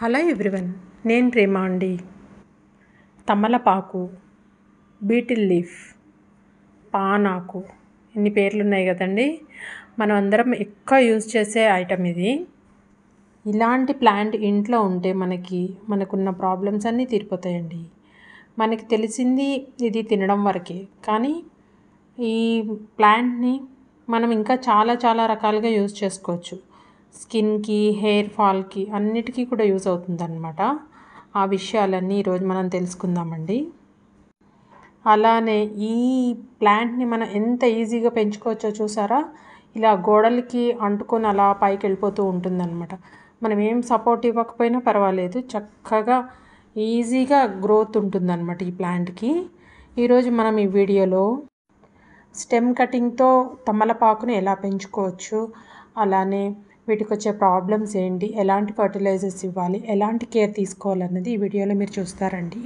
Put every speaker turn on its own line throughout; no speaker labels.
hello everyone నేను ప్రేమ అండి తమలపాకు బీటిల్ లీఫ్ పానాకు ఇన్ని పేర్లు ఉన్నాయి కదండి మనం అందరం ఎక్కువ యూజ్ చేసే ఐటమ్ ఇది ఇలాంటి ప్లాంట్ ఇంట్లో ఉంటే మనకి మనకున్న ప్రాబ్లమ్స్ అన్నీ తీరిపోతాయండి మనకి తెలిసింది ఇది తినడం వరకే కానీ ఈ ప్లాంట్ని మనం ఇంకా చాలా చాలా రకాలుగా యూజ్ చేసుకోవచ్చు స్కిన్కి హెయిర్ ఫాల్కి అన్నిటికీ కూడా యూజ్ అవుతుందన్నమాట ఆ విషయాలన్నీ ఈరోజు మనం తెలుసుకుందామండి అలానే ఈ ప్లాంట్ని మనం ఎంత ఈజీగా పెంచుకోవచ్చో చూసారా ఇలా గోడలకి అంటుకొని అలా పైకి వెళ్ళిపోతూ ఉంటుందన్నమాట మనం ఏం సపోర్ట్ ఇవ్వకపోయినా పర్వాలేదు చక్కగా ఈజీగా గ్రోత్ ఉంటుందన్నమాట ఈ ప్లాంట్కి ఈరోజు మనం ఈ వీడియోలో స్టెమ్ కటింగ్తో తమలపాకును ఎలా పెంచుకోవచ్చు అలానే వీటికి వచ్చే ప్రాబ్లమ్స్ ఏంటి ఎలాంటి ఫర్టిలైజర్స్ ఇవ్వాలి ఎలాంటి కేర్ తీసుకోవాలన్నది ఈ వీడియోలో మీరు చూస్తారండి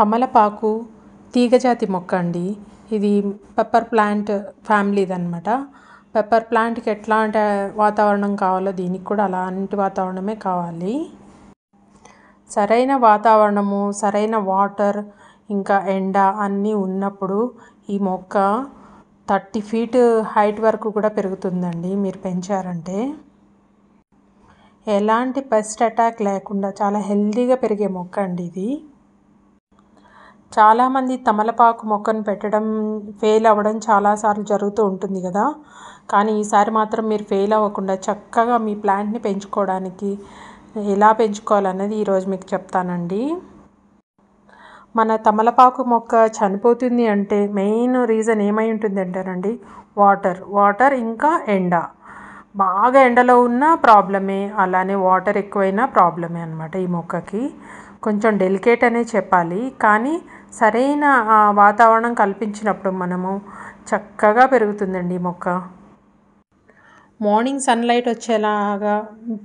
తమలపాకు తీగజాతి మొక్క అండి ఇది పెప్పర్ ప్లాంట్ ఫ్యామిలీది అనమాట పెప్పర్ ప్లాంట్కి ఎట్లాంటి వాతావరణం కావాలో దీనికి కూడా అలాంటి వాతావరణమే కావాలి సరైన వాతావరణము సరైన వాటర్ ఇంకా ఎండ అన్నీ ఉన్నప్పుడు ఈ మొక్క థర్టీ ఫీట్ హైట్ వరకు కూడా పెరుగుతుందండి మీరు పెంచారంటే ఎలాంటి పెస్ట్ అటాక్ లేకుండా చాలా హెల్దీగా పెరిగే మొక్క అండి ఇది చాలామంది తమలపాకు మొక్కను పెట్టడం ఫెయిల్ అవ్వడం చాలాసార్లు జరుగుతూ ఉంటుంది కదా కానీ ఈసారి మాత్రం మీరు ఫెయిల్ అవ్వకుండా చక్కగా మీ ప్లాంట్ని పెంచుకోవడానికి ఎలా పెంచుకోవాలనేది ఈరోజు మీకు చెప్తానండి మన తమలపాకు మొక్క చనిపోతుంది అంటే మెయిన్ రీజన్ ఏమై ఉంటుంది అంటారండి వాటర్ వాటర్ ఇంకా ఎండ బాగా ఎండలో ఉన్న ప్రాబ్లమే అలానే వాటర్ ఎక్కువైనా ప్రాబ్లమే అనమాట ఈ మొక్కకి కొంచెం డెలికేట్ అనే చెప్పాలి కానీ సరైన వాతావరణం కల్పించినప్పుడు మనము చక్కగా పెరుగుతుందండి ఈ మొక్క మార్నింగ్ సన్లైట్ వచ్చేలాగా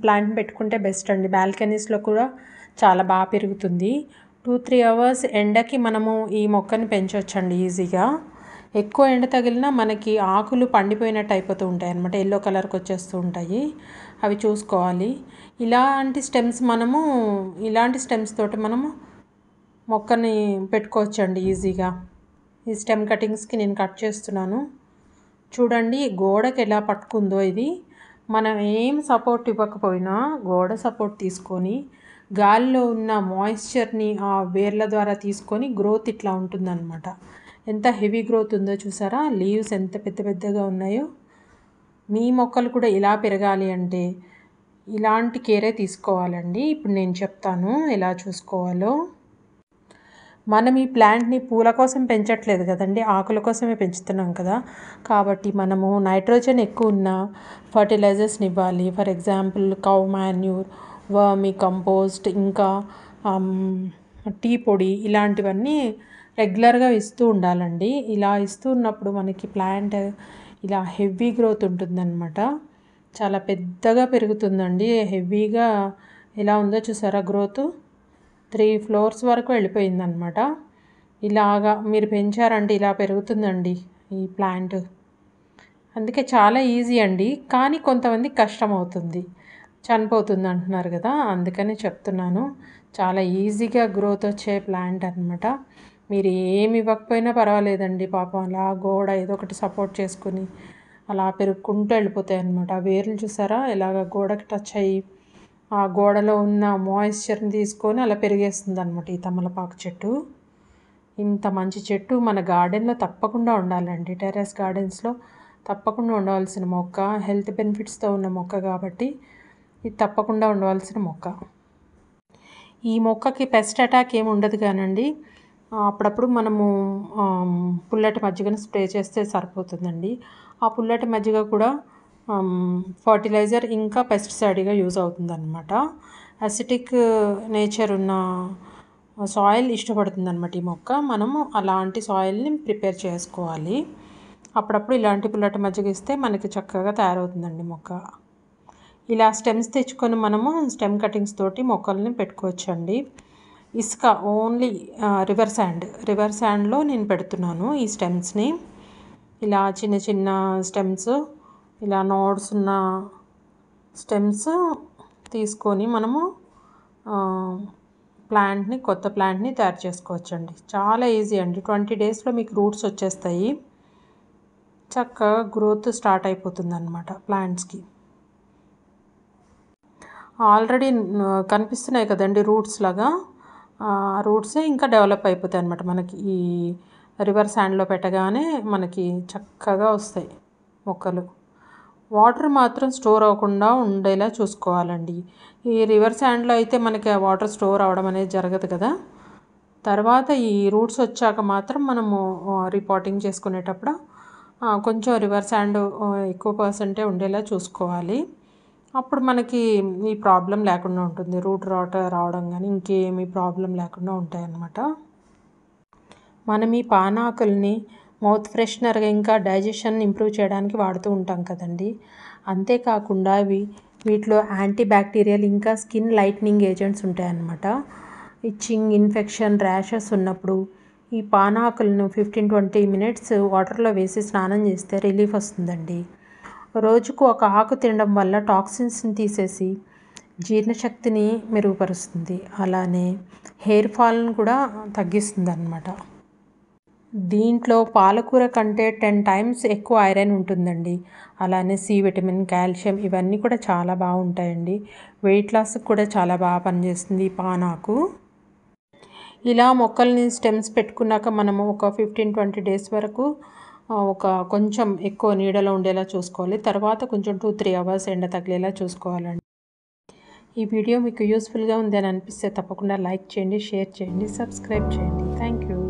ప్లాంట్ పెట్టుకుంటే బెస్ట్ అండి బాల్కనీస్లో కూడా చాలా బాగా పెరుగుతుంది టూ త్రీ అవర్స్ ఎండకి మనము ఈ మొక్కను పెంచవచ్చండి ఈజీగా ఎక్కువ ఎండ తగిలినా మనకి ఆకులు పండిపోయినట్టు అయిపోతూ ఉంటాయి అనమాట ఎల్లో కలర్కి వచ్చేస్తూ ఉంటాయి అవి చూసుకోవాలి ఇలాంటి స్టెమ్స్ మనము ఇలాంటి స్టెమ్స్ తోటి మనము మొక్కని పెట్టుకోవచ్చండి ఈజీగా ఈ స్టెమ్ కటింగ్స్కి నేను కట్ చేస్తున్నాను చూడండి గోడకి ఎలా పట్టుకుందో ఇది మనం ఏం సపోర్ట్ ఇవ్వకపోయినా గోడ సపోర్ట్ తీసుకొని గాలిలో ఉన్న మాయిశ్చర్ని ఆ వేర్ల ద్వారా తీసుకొని గ్రోత్ ఇట్లా ఉంటుందన్నమాట ఎంత హెవీ గ్రోత్ ఉందో చూసారా లీవ్స్ ఎంత పెద్ద పెద్దగా ఉన్నాయో మీ మొక్కలు కూడా ఇలా పెరగాలి అంటే ఇలాంటి కేరే తీసుకోవాలండి ఇప్పుడు నేను చెప్తాను ఎలా చూసుకోవాలో మనం ఈ ప్లాంట్ని పూల కోసం పెంచట్లేదు కదండి ఆకుల కోసమే పెంచుతున్నాం కదా కాబట్టి మనము నైట్రోజన్ ఎక్కువ ఉన్న ఫర్టిలైజర్స్ని ఇవ్వాలి for example cow manure vermicompost ఇంకా టీ పొడి ఇలాంటివన్నీ రెగ్యులర్గా ఇస్తూ ఉండాలండి ఇలా ఇస్తూ ఉన్నప్పుడు మనకి ప్లాంట్ ఇలా హెవీ గ్రోత్ ఉంటుందన్నమాట చాలా పెద్దగా పెరుగుతుందండి హెవీగా ఎలా ఉందో చూసారా గ్రోత్ త్రీ ఫ్లోర్స్ వరకు వెళ్ళిపోయిందనమాట ఇలాగా మీరు పెంచారంటే ఇలా పెరుగుతుందండి ఈ ప్లాంట్ అందుకే చాలా ఈజీ అండి కానీ కొంతమంది కష్టం అవుతుంది చనిపోతుంది అంటున్నారు కదా అందుకనే చెప్తున్నాను చాలా ఈజీగా గ్రోత్ వచ్చే ప్లాంట్ అనమాట మీరు ఏమి ఇవ్వకపోయినా పర్వాలేదండి పాపం అలా గోడ ఏదో ఒకటి సపోర్ట్ చేసుకుని అలా పెరుగుకుంటూ వెళ్ళిపోతాయి అనమాట ఆ వేర్లు చూసారా ఇలాగ గోడకి టచ్ అయ్యి ఆ గోడలో ఉన్న మాయిశ్చర్ని తీసుకొని అలా పెరిగేస్తుంది అనమాట ఈ తమలపాకు చెట్టు ఇంత మంచి చెట్టు మన గార్డెన్లో తప్పకుండా ఉండాలండి టెర్రస్ గార్డెన్స్లో తప్పకుండా ఉండవలసిన మొక్క హెల్త్ బెనిఫిట్స్తో ఉన్న మొక్క కాబట్టి ఇది తప్పకుండా ఉండవలసిన మొక్క ఈ మొక్కకి పెస్ట్ అటాక్ ఏమి ఉండదు కానండి అప్పుడప్పుడు మనము పుల్లటి మజ్జిగను స్ప్రే చేస్తే సరిపోతుందండి ఆ పుల్లటి మజ్జిగ కూడా ఫర్టిలైజర్ um, ఇంకా పెస్టిసైడ్గా యూజ్ అవుతుందన్నమాట అసిటిక్ నేచర్ uh, ఉన్న సాయిల్ uh, ఇష్టపడుతుందన్నమాట ఈ మొక్క మనము అలాంటి సాయిల్ని ప్రిపేర్ చేసుకోవాలి అప్పుడప్పుడు ఇలాంటి పుల్లటి మజ్జిగ ఇస్తే మనకి చక్కగా తయారవుతుందండి మొక్క ఇలా స్టెమ్స్ తెచ్చుకొని మనము స్టెమ్ కటింగ్స్ తోటి మొక్కల్ని పెట్టుకోవచ్చండి ఇసుక ఓన్లీ రివర్ శాండ్ రివర్ శాండ్లో నేను పెడుతున్నాను ఈ స్టెమ్స్ని ఇలా చిన్న చిన్న స్టెమ్స్ ఇలా నోడ్స్ ఉన్న స్టెమ్స్ తీసుకొని మనము ప్లాంట్ని కొత్త ప్లాంట్ని తయారు చేసుకోవచ్చండి చాలా ఈజీ అండి ట్వంటీ డేస్లో మీకు రూట్స్ వచ్చేస్తాయి చక్కగా గ్రోత్ స్టార్ట్ అయిపోతుంది అనమాట ప్లాంట్స్కి ఆల్రెడీ కనిపిస్తున్నాయి కదండి రూట్స్ లాగా రూట్స్ ఇంకా డెవలప్ అయిపోతాయి అనమాట మనకి ఈ రివర్ శాండ్లో పెట్టగానే మనకి చక్కగా వస్తాయి మొక్కలు వాటర్ మాత్రం స్టోర్ అవ్వకుండా ఉండేలా చూసుకోవాలండి ఈ రివర్స్ హ్యాండ్లో అయితే మనకి ఆ వాటర్ స్టోర్ అవ్వడం అనేది జరగదు కదా తర్వాత ఈ రూట్స్ వచ్చాక మాత్రం మనము రిపోర్టింగ్ చేసుకునేటప్పుడు కొంచెం రివర్స్ హ్యాండ్ ఎక్కువ పర్సెంటే ఉండేలా చూసుకోవాలి అప్పుడు మనకి ఈ ప్రాబ్లం లేకుండా ఉంటుంది రూట్ రాట రావడం కానీ ఇంకేమి ప్రాబ్లం లేకుండా ఉంటాయన్నమాట మనం ఈ పానాకుల్ని మౌత్ ఫ్రెషనర్ ఇంకా డైజెషన్ ఇంప్రూవ్ చేయడానికి వాడుతూ ఉంటాం కదండి అంతేకాకుండా ఇవి వీటిలో యాంటీ బ్యాక్టీరియల్ ఇంకా స్కిన్ లైట్నింగ్ ఏజెంట్స్ ఉంటాయన్నమాట ఇచ్చింగ్ ఇన్ఫెక్షన్ ర్యాషెస్ ఉన్నప్పుడు ఈ పానాకులను ఫిఫ్టీన్ ట్వంటీ మినిట్స్ వాటర్లో వేసి స్నానం చేస్తే రిలీఫ్ వస్తుందండి రోజుకు ఒక ఆకు తినడం వల్ల టాక్సిన్స్ని తీసేసి జీర్ణశక్తిని మెరుగుపరుస్తుంది అలానే హెయిర్ ఫాల్ని కూడా తగ్గిస్తుంది అన్నమాట దీంట్లో పాలకూర కంటే టెన్ టైమ్స్ ఎక్కువ ఐరన్ ఉంటుందండి అలానే సి విటమిన్ కాల్షియం ఇవన్నీ కూడా చాలా బాగుంటాయండి వెయిట్ లాస్కి కూడా చాలా బాగా పనిచేస్తుంది ఈ పానాకు ఇలా మొక్కల్ని స్టెమ్స్ పెట్టుకున్నాక మనము ఒక ఫిఫ్టీన్ ట్వంటీ డేస్ వరకు ఒక కొంచెం ఎక్కువ నీడలో ఉండేలా చూసుకోవాలి తర్వాత కొంచెం టూ త్రీ అవర్స్ ఎండ తగిలేలా చూసుకోవాలండి ఈ వీడియో మీకు యూస్ఫుల్గా ఉందని అనిపిస్తే తప్పకుండా లైక్ చేయండి షేర్ చేయండి సబ్స్క్రైబ్ చేయండి థ్యాంక్ యూ